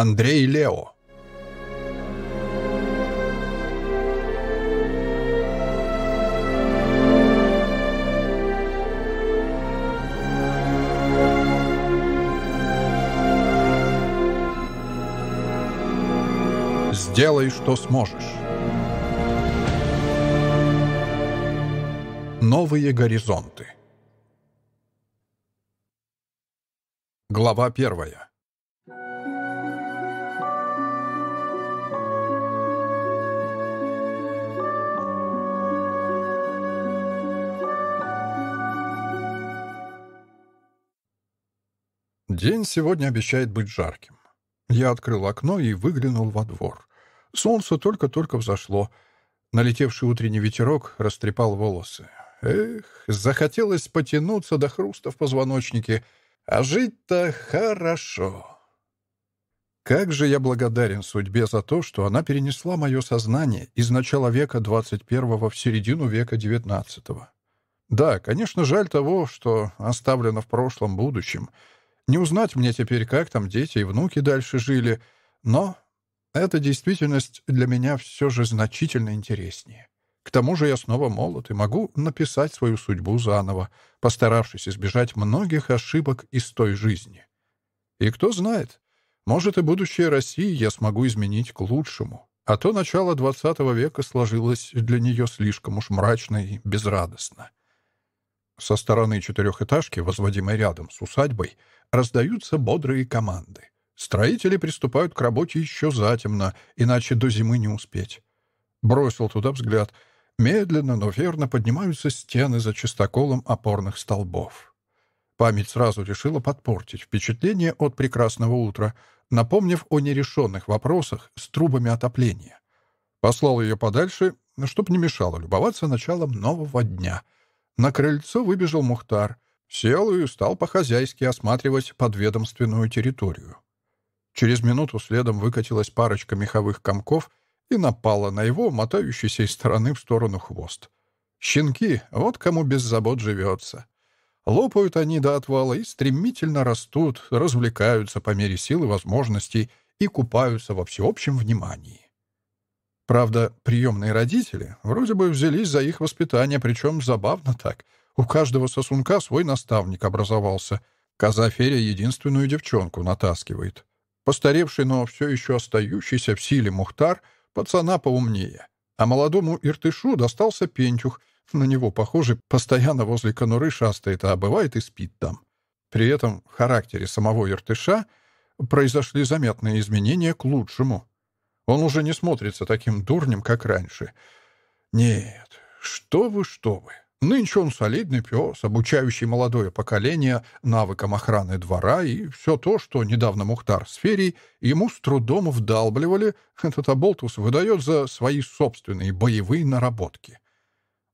Андрей Лео. Сделай, что сможешь. Новые горизонты. Глава первая. День сегодня обещает быть жарким. Я открыл окно и выглянул во двор. Солнце только-только взошло. Налетевший утренний ветерок растрепал волосы. Эх, захотелось потянуться до хруста в позвоночнике. А жить-то хорошо. Как же я благодарен судьбе за то, что она перенесла мое сознание из начала века 21 в середину века 19 Да, конечно, жаль того, что оставлено в прошлом будущем — не узнать мне теперь, как там дети и внуки дальше жили, но эта действительность для меня все же значительно интереснее. К тому же я снова молод и могу написать свою судьбу заново, постаравшись избежать многих ошибок из той жизни. И кто знает, может и будущее России я смогу изменить к лучшему, а то начало XX века сложилось для нее слишком уж мрачно и безрадостно. Со стороны четырехэтажки, возводимой рядом с усадьбой, раздаются бодрые команды. Строители приступают к работе еще затемно, иначе до зимы не успеть. Бросил туда взгляд. Медленно, но верно поднимаются стены за чистоколом опорных столбов. Память сразу решила подпортить впечатление от прекрасного утра, напомнив о нерешенных вопросах с трубами отопления. Послал ее подальше, чтоб не мешало любоваться началом нового дня. На крыльцо выбежал Мухтар — Сел и стал по-хозяйски осматривать подведомственную территорию. Через минуту следом выкатилась парочка меховых комков и напала на его мотающийся из стороны в сторону хвост. Щенки, вот кому без забот живется. Лопают они до отвала и стремительно растут, развлекаются по мере сил и возможностей и купаются во всеобщем внимании. Правда, приемные родители вроде бы взялись за их воспитание, причем забавно так. У каждого сосунка свой наставник образовался. Коза Феря единственную девчонку натаскивает. Постаревший, но все еще остающийся в силе Мухтар, пацана поумнее. А молодому Иртышу достался пентюх. На него, похоже, постоянно возле конуры шастает, а бывает и спит там. При этом в характере самого Иртыша произошли заметные изменения к лучшему. Он уже не смотрится таким дурнем, как раньше. Нет, что вы, что вы. Нынче он солидный пес, обучающий молодое поколение навыкам охраны двора и все то, что недавно Мухтар с Ферей ему с трудом вдалбливали, этот Аболтус выдает за свои собственные боевые наработки.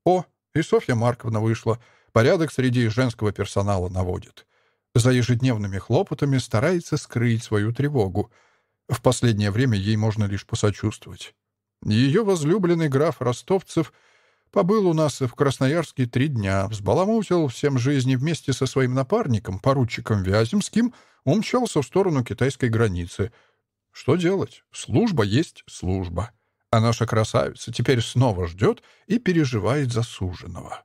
О, и Софья Марковна вышла, порядок среди женского персонала наводит. За ежедневными хлопотами старается скрыть свою тревогу. В последнее время ей можно лишь посочувствовать. Ее возлюбленный граф Ростовцев — Побыл у нас в Красноярске три дня, взбаламутил всем жизни вместе со своим напарником, поручиком Вяземским, умчался в сторону китайской границы. Что делать? Служба есть служба. А наша красавица теперь снова ждет и переживает засуженного.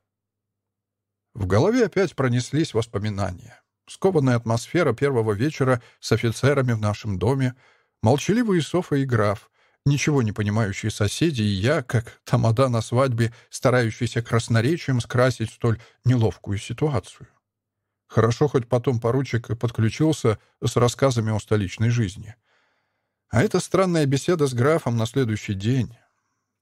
В голове опять пронеслись воспоминания. Скованная атмосфера первого вечера с офицерами в нашем доме, молчаливые Софа и граф — ничего не понимающие соседи, и я, как тамада на свадьбе, старающийся красноречием скрасить столь неловкую ситуацию. Хорошо, хоть потом поручик подключился с рассказами о столичной жизни. А эта странная беседа с графом на следующий день.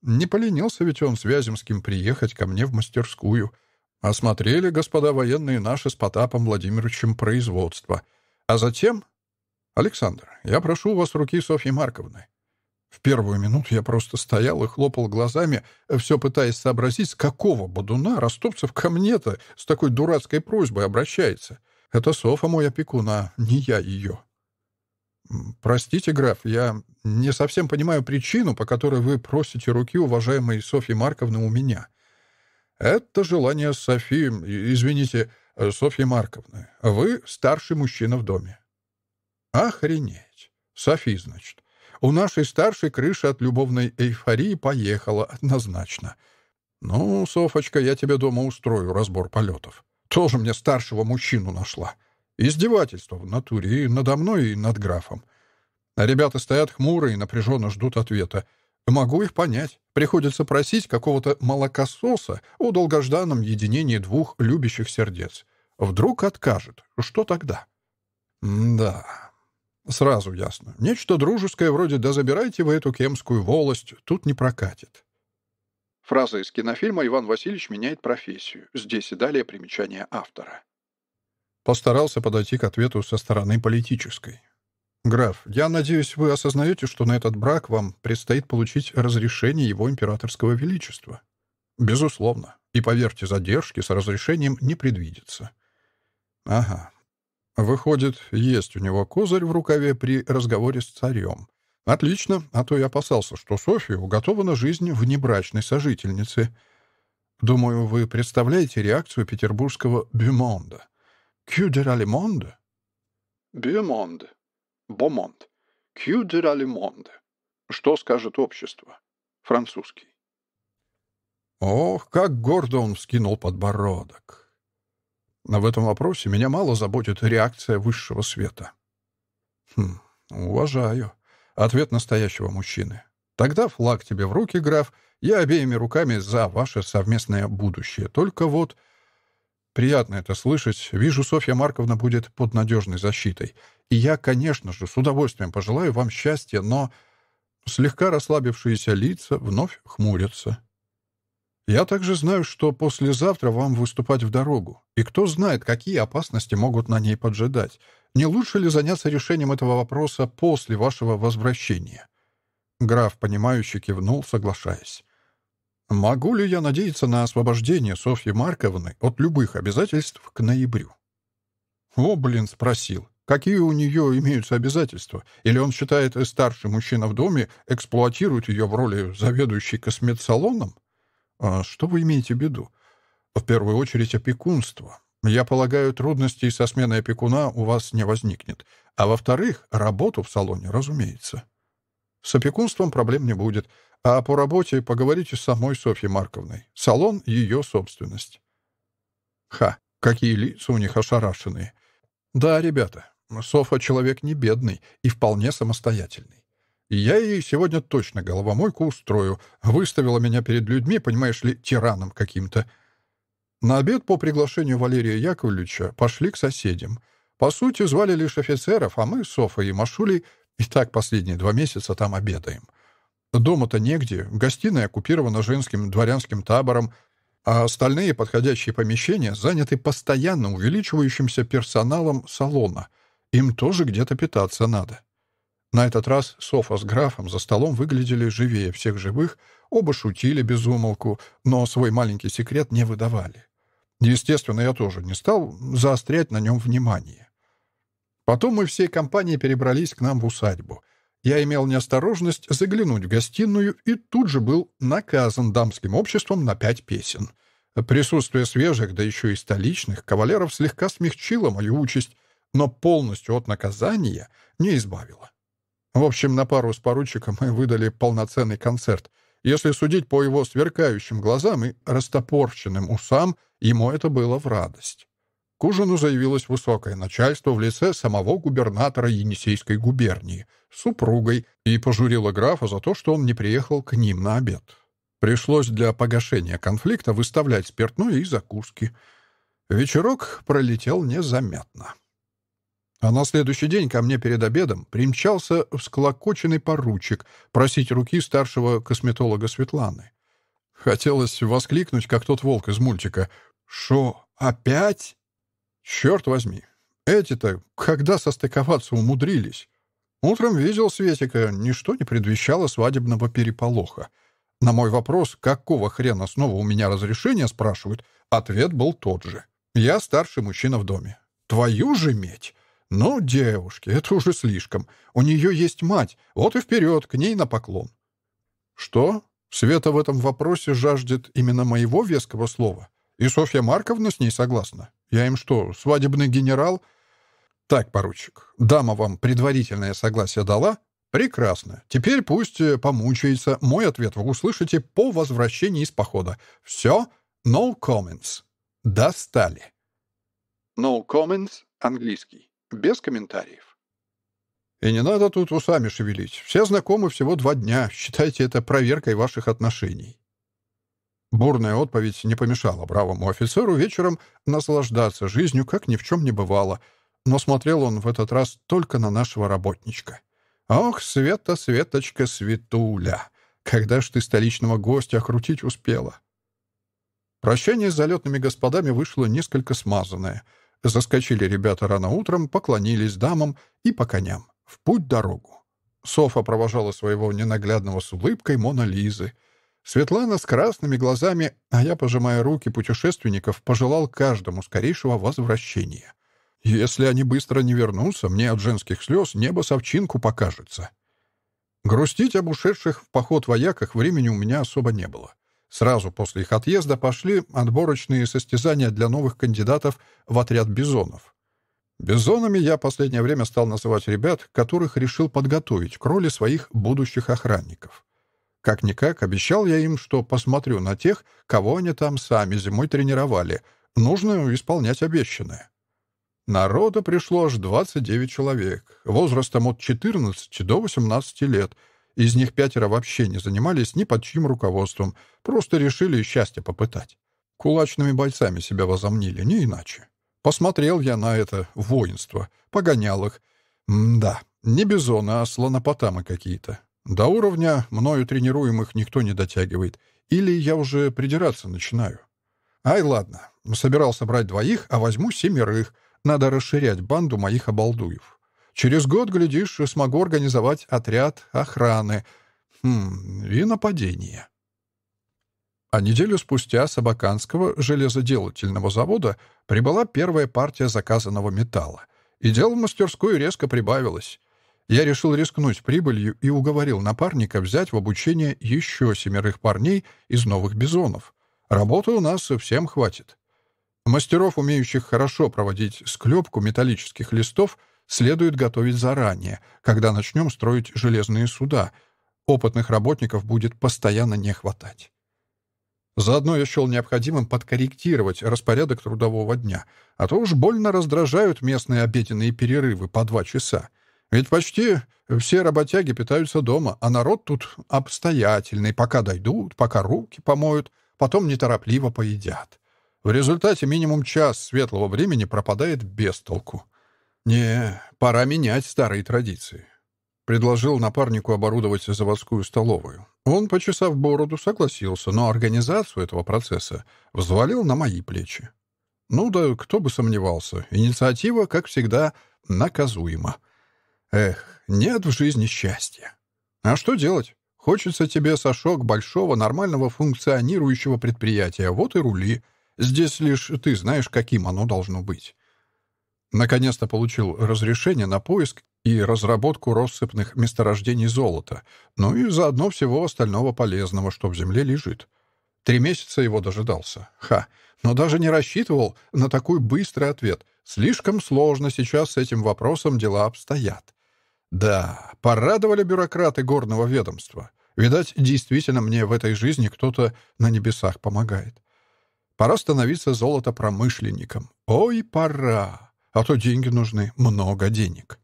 Не поленился ведь он с Вяземским приехать ко мне в мастерскую. Осмотрели, господа военные, наши с Потапом Владимировичем производство. А затем... «Александр, я прошу у вас руки Софьи Марковны», в первую минуту я просто стоял и хлопал глазами, все пытаясь сообразить, с какого бодуна Ростовцев ко мне-то с такой дурацкой просьбой обращается. Это Софа моя пекуна, не я ее. «Простите, граф, я не совсем понимаю причину, по которой вы просите руки уважаемой Софьи Марковны у меня. Это желание Софи, извините, Софьи Марковны. Вы старший мужчина в доме». «Охренеть! Софи, значит. У нашей старшей крыши от любовной эйфории поехала однозначно. «Ну, Софочка, я тебе дома устрою разбор полетов. Тоже мне старшего мужчину нашла. Издевательство в натуре и надо мной, и над графом. ребята стоят хмурые и напряженно ждут ответа. Могу их понять. Приходится просить какого-то молокососа о долгожданном единении двух любящих сердец. Вдруг откажет. Что тогда? М да, Сразу ясно. Нечто дружеское вроде «да забирайте вы эту кемскую волость» тут не прокатит. Фраза из кинофильма «Иван Васильевич меняет профессию». Здесь и далее примечание автора. Постарался подойти к ответу со стороны политической. «Граф, я надеюсь, вы осознаете, что на этот брак вам предстоит получить разрешение его императорского величества?» «Безусловно. И, поверьте, задержки с разрешением не предвидится». «Ага, Выходит, есть у него козырь в рукаве при разговоре с царем. Отлично, а то я опасался, что Софья уготована жизнь внебрачной сожительницы. Думаю, вы представляете реакцию петербургского «бюмонда». «Кью де ралимонде?» «Бомонд». «Кью де «Что скажет общество?» Французский. Ох, как гордо он вскинул подбородок. А в этом вопросе меня мало заботит реакция высшего света. Хм, уважаю. Ответ настоящего мужчины. Тогда флаг тебе в руки, граф. Я обеими руками за ваше совместное будущее. Только вот... Приятно это слышать. Вижу, Софья Марковна будет под надежной защитой. И я, конечно же, с удовольствием пожелаю вам счастья, но... Слегка расслабившиеся лица вновь хмурятся. Я также знаю, что послезавтра вам выступать в дорогу, и кто знает, какие опасности могут на ней поджидать. Не лучше ли заняться решением этого вопроса после вашего возвращения?» Граф, понимающе кивнул, соглашаясь. «Могу ли я надеяться на освобождение Софьи Марковны от любых обязательств к ноябрю?» «О, блин, спросил. Какие у нее имеются обязательства? Или он считает, э, старший мужчина в доме эксплуатирует ее в роли заведующей косметсалоном?» А что вы имеете в виду? В первую очередь опекунство. Я полагаю, трудностей со сменой опекуна у вас не возникнет. А во-вторых, работу в салоне, разумеется. С опекунством проблем не будет. А по работе поговорите с самой Софьей Марковной. Салон — ее собственность. Ха, какие лица у них ошарашенные. Да, ребята, Софа человек не бедный и вполне самостоятельный. Я ей сегодня точно головомойку устрою. Выставила меня перед людьми, понимаешь ли, тираном каким-то. На обед по приглашению Валерия Яковлевича пошли к соседям. По сути, звали лишь офицеров, а мы Софа и Машулей и так последние два месяца там обедаем. Дома-то негде, гостиная оккупирована женским дворянским табором, а остальные подходящие помещения заняты постоянно увеличивающимся персоналом салона. Им тоже где-то питаться надо. На этот раз Софа с графом за столом выглядели живее всех живых, оба шутили без умолку, но свой маленький секрет не выдавали. Естественно, я тоже не стал заострять на нем внимание. Потом мы всей компанией перебрались к нам в усадьбу. Я имел неосторожность заглянуть в гостиную и тут же был наказан дамским обществом на пять песен. Присутствие свежих, да еще и столичных, кавалеров слегка смягчило мою участь, но полностью от наказания не избавило. В общем, на пару с поручиком мы выдали полноценный концерт. Если судить по его сверкающим глазам и растопорченным усам, ему это было в радость. К ужину заявилось высокое начальство в лице самого губернатора Енисейской губернии, супругой, и пожурило графа за то, что он не приехал к ним на обед. Пришлось для погашения конфликта выставлять спиртное и закуски. Вечерок пролетел незаметно. А на следующий день ко мне перед обедом примчался всклокоченный поручик просить руки старшего косметолога Светланы. Хотелось воскликнуть, как тот волк из мультика. «Шо, опять?» «Черт возьми, эти-то когда состыковаться умудрились?» Утром видел Светика, ничто не предвещало свадебного переполоха. На мой вопрос, какого хрена снова у меня разрешение спрашивают, ответ был тот же. «Я старший мужчина в доме». «Твою же медь!» «Ну, девушки, это уже слишком. У нее есть мать, вот и вперед, к ней на поклон». «Что? Света в этом вопросе жаждет именно моего веского слова. И Софья Марковна с ней согласна. Я им что, свадебный генерал?» «Так, поручик, дама вам предварительное согласие дала?» «Прекрасно. Теперь пусть э, помучается. Мой ответ вы услышите по возвращении из похода. Все. No comments. Достали». «No comments» — английский. Без комментариев. И не надо тут усами шевелить. Все знакомы всего два дня. Считайте это проверкой ваших отношений. Бурная отповедь не помешала бравому офицеру вечером наслаждаться жизнью, как ни в чем не бывало. Но смотрел он в этот раз только на нашего работничка. «Ох, Света, Светочка, Светуля! Когда ж ты столичного гостя крутить успела?» Прощание с залетными господами вышло несколько смазанное — Заскочили ребята рано утром, поклонились дамам и по коням. В путь-дорогу. Софа провожала своего ненаглядного с улыбкой Мона Лизы. Светлана с красными глазами, а я, пожимая руки путешественников, пожелал каждому скорейшего возвращения. Если они быстро не вернутся, мне от женских слез небо совчинку покажется. Грустить об ушедших в поход вояках времени у меня особо не было. Сразу после их отъезда пошли отборочные состязания для новых кандидатов в отряд бизонов. Бизонами я последнее время стал называть ребят, которых решил подготовить к роли своих будущих охранников. Как-никак, обещал я им, что посмотрю на тех, кого они там сами зимой тренировали. Нужно исполнять обещанное. Народа пришло аж 29 человек, возрастом от 14 до 18 лет — из них пятеро вообще не занимались ни под чьим руководством, просто решили счастье попытать. Кулачными бойцами себя возомнили, не иначе. Посмотрел я на это воинство, погонял их. М да, не бизоны, а слонопотамы какие-то. До уровня мною тренируемых никто не дотягивает. Или я уже придираться начинаю. Ай, ладно, собирался брать двоих, а возьму семерых. Надо расширять банду моих обалдуев. Через год, глядишь, смогу организовать отряд охраны хм, и нападения. А неделю спустя с Абаканского железоделательного завода прибыла первая партия заказанного металла. И дело в мастерскую резко прибавилось. Я решил рискнуть прибылью и уговорил напарника взять в обучение еще семерых парней из новых бизонов. Работы у нас совсем хватит. Мастеров, умеющих хорошо проводить склепку металлических листов — следует готовить заранее, когда начнем строить железные суда. Опытных работников будет постоянно не хватать. Заодно я счел необходимым подкорректировать распорядок трудового дня, а то уж больно раздражают местные обеденные перерывы по два часа. Ведь почти все работяги питаются дома, а народ тут обстоятельный, пока дойдут, пока руки помоют, потом неторопливо поедят. В результате минимум час светлого времени пропадает без толку. «Не, пора менять старые традиции». Предложил напарнику оборудовать заводскую столовую. Он, почесав бороду, согласился, но организацию этого процесса взвалил на мои плечи. Ну да кто бы сомневался, инициатива, как всегда, наказуема. Эх, нет в жизни счастья. А что делать? Хочется тебе, Сашок, большого, нормального, функционирующего предприятия. Вот и рули. Здесь лишь ты знаешь, каким оно должно быть. Наконец-то получил разрешение на поиск и разработку россыпных месторождений золота, ну и заодно всего остального полезного, что в земле лежит. Три месяца его дожидался. Ха! Но даже не рассчитывал на такой быстрый ответ. Слишком сложно сейчас с этим вопросом дела обстоят. Да, порадовали бюрократы горного ведомства. Видать, действительно мне в этой жизни кто-то на небесах помогает. Пора становиться золотопромышленником. Ой, пора! А то деньги нужны, много денег.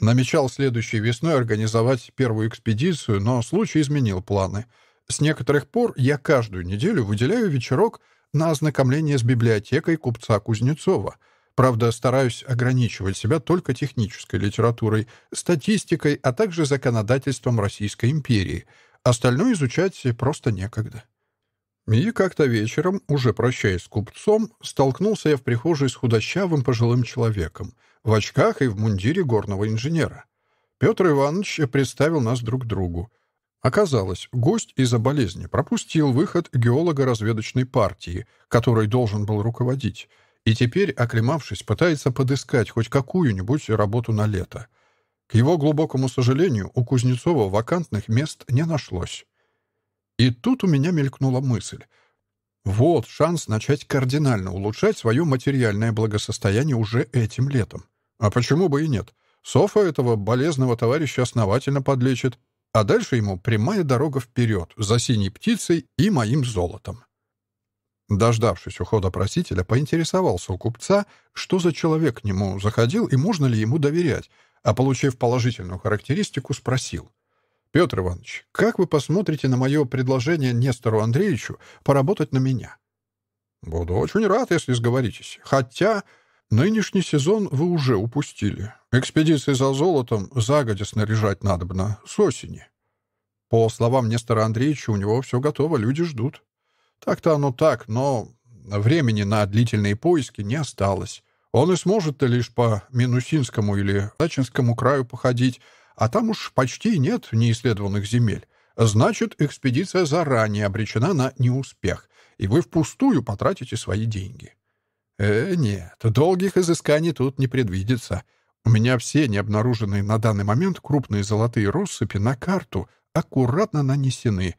Намечал следующей весной организовать первую экспедицию, но случай изменил планы. С некоторых пор я каждую неделю выделяю вечерок на ознакомление с библиотекой купца Кузнецова. Правда, стараюсь ограничивать себя только технической литературой, статистикой, а также законодательством Российской империи. Остальное изучать просто некогда. И как-то вечером, уже прощаясь с купцом, столкнулся я в прихожей с худощавым пожилым человеком в очках и в мундире горного инженера. Петр Иванович представил нас друг другу. Оказалось, гость из-за болезни пропустил выход геолога разведочной партии, которой должен был руководить, и теперь, оклемавшись, пытается подыскать хоть какую-нибудь работу на лето. К его глубокому сожалению, у Кузнецова вакантных мест не нашлось. И тут у меня мелькнула мысль. Вот шанс начать кардинально улучшать свое материальное благосостояние уже этим летом. А почему бы и нет? Софа этого болезного товарища основательно подлечит, а дальше ему прямая дорога вперед, за синей птицей и моим золотом. Дождавшись ухода просителя, поинтересовался у купца, что за человек к нему заходил и можно ли ему доверять, а, получив положительную характеристику, спросил. Петр Иванович, как вы посмотрите на мое предложение Нестору Андреевичу поработать на меня? Буду очень рад, если сговоритесь. Хотя нынешний сезон вы уже упустили. Экспедиции за золотом загодя снаряжать надо надобно с осени. По словам Нестора Андреевича, у него все готово, люди ждут. Так-то оно так, но времени на длительные поиски не осталось. Он и сможет-то лишь по Минусинскому или Дачинскому краю походить, а там уж почти нет неисследованных земель. Значит, экспедиция заранее обречена на неуспех, и вы впустую потратите свои деньги. Э, нет, долгих изысканий тут не предвидится. У меня все необнаруженные на данный момент крупные золотые россыпи на карту аккуратно нанесены,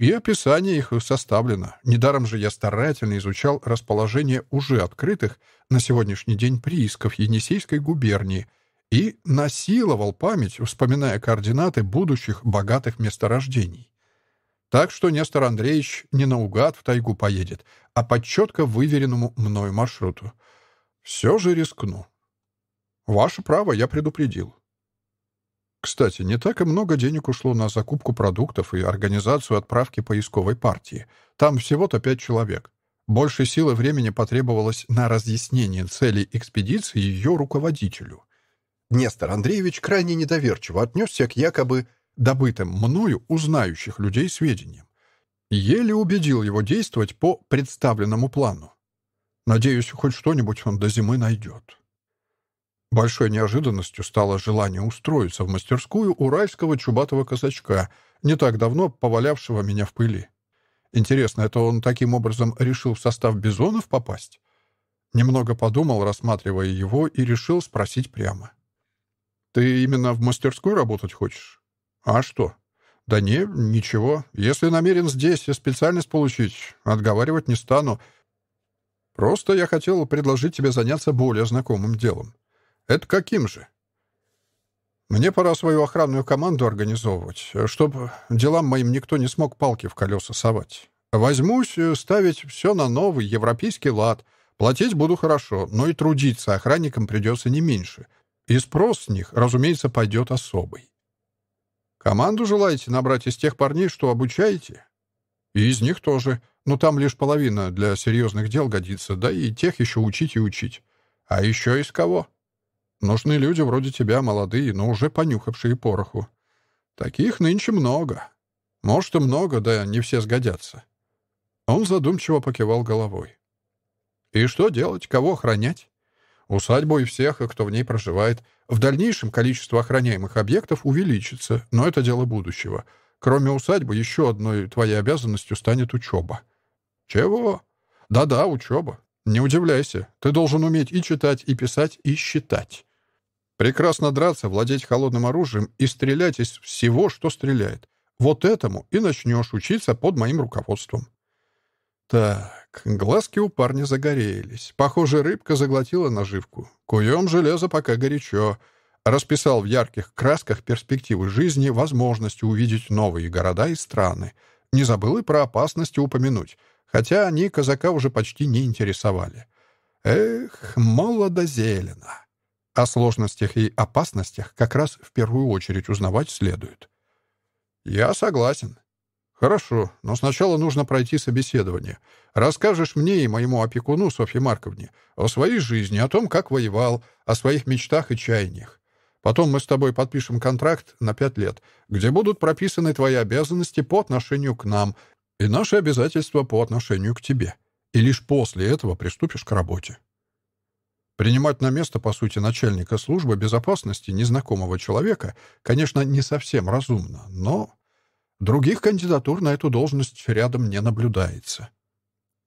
и описание их составлено. Недаром же я старательно изучал расположение уже открытых на сегодняшний день приисков Енисейской губернии — и насиловал память, вспоминая координаты будущих богатых месторождений. Так что Нестор Андреевич не наугад в тайгу поедет, а по четко выверенному мною маршруту. Все же рискну. Ваше право, я предупредил. Кстати, не так и много денег ушло на закупку продуктов и организацию отправки поисковой партии. Там всего-то пять человек. Больше силы времени потребовалось на разъяснение цели экспедиции ее руководителю — Нестор Андреевич крайне недоверчиво отнесся к якобы добытым мною узнающих людей сведениям. Еле убедил его действовать по представленному плану. Надеюсь, хоть что-нибудь он до зимы найдет. Большой неожиданностью стало желание устроиться в мастерскую уральского чубатого казачка, не так давно повалявшего меня в пыли. Интересно, это он таким образом решил в состав бизонов попасть? Немного подумал, рассматривая его, и решил спросить прямо. Ты именно в мастерскую работать хочешь? А что? Да не, ничего. Если намерен здесь и специальность получить, отговаривать не стану. Просто я хотел предложить тебе заняться более знакомым делом. Это каким же? Мне пора свою охранную команду организовывать, чтобы делам моим никто не смог палки в колеса совать. Возьмусь э, ставить все на новый европейский лад. Платить буду хорошо, но и трудиться охранникам придется не меньше — и спрос с них, разумеется, пойдет особый. Команду желаете набрать из тех парней, что обучаете? И из них тоже. Но там лишь половина для серьезных дел годится, да и тех еще учить и учить. А еще из кого? Нужны люди вроде тебя, молодые, но уже понюхавшие пороху. Таких нынче много. Может, и много, да не все сгодятся. Он задумчиво покивал головой. И что делать? Кого охранять? Усадьбу и всех, кто в ней проживает. В дальнейшем количество охраняемых объектов увеличится, но это дело будущего. Кроме усадьбы, еще одной твоей обязанностью станет учеба». «Чего?» «Да-да, учеба. Не удивляйся. Ты должен уметь и читать, и писать, и считать. Прекрасно драться, владеть холодным оружием и стрелять из всего, что стреляет. Вот этому и начнешь учиться под моим руководством». «Так...» Так, глазки у парня загорелись. Похоже, рыбка заглотила наживку. Куем железо пока горячо. Расписал в ярких красках перспективы жизни, возможности увидеть новые города и страны. Не забыл и про опасности упомянуть. Хотя они казака уже почти не интересовали. Эх, молодо зелено. О сложностях и опасностях как раз в первую очередь узнавать следует. «Я согласен», «Хорошо, но сначала нужно пройти собеседование. Расскажешь мне и моему опекуну Софье Марковне о своей жизни, о том, как воевал, о своих мечтах и чаяниях. Потом мы с тобой подпишем контракт на пять лет, где будут прописаны твои обязанности по отношению к нам и наши обязательства по отношению к тебе. И лишь после этого приступишь к работе». Принимать на место, по сути, начальника службы безопасности незнакомого человека, конечно, не совсем разумно, но... Других кандидатур на эту должность рядом не наблюдается.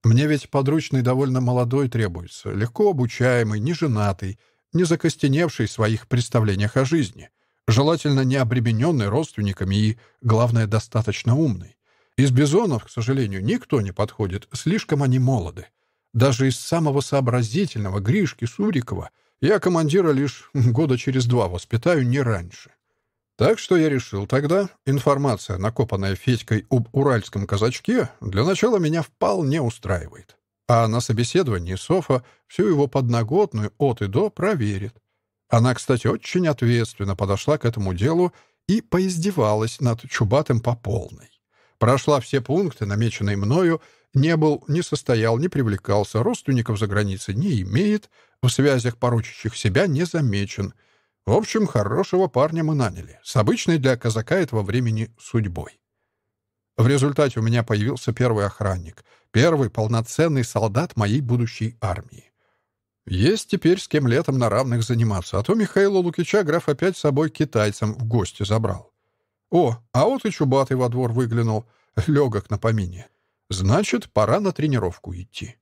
Мне ведь подручный довольно молодой требуется, легко обучаемый, неженатый, не закостеневший в своих представлениях о жизни, желательно не обремененный родственниками и, главное, достаточно умный. Из бизонов, к сожалению, никто не подходит, слишком они молоды. Даже из самого сообразительного Гришки Сурикова я командира лишь года через два воспитаю, не раньше. Так что я решил тогда, информация, накопанная Федькой об уральском казачке, для начала меня вполне устраивает. А на собеседовании Софа всю его подноготную от и до проверит. Она, кстати, очень ответственно подошла к этому делу и поиздевалась над Чубатым по полной. Прошла все пункты, намеченные мною, не был, не состоял, не привлекался, родственников за границей не имеет, в связях порочащих себя не замечен, в общем, хорошего парня мы наняли, с обычной для казака этого времени судьбой. В результате у меня появился первый охранник, первый полноценный солдат моей будущей армии. Есть теперь с кем летом на равных заниматься, а то Михаила Лукича граф опять с собой китайцам в гости забрал. О, а вот и Чубатый во двор выглянул, легок на помине. Значит, пора на тренировку идти.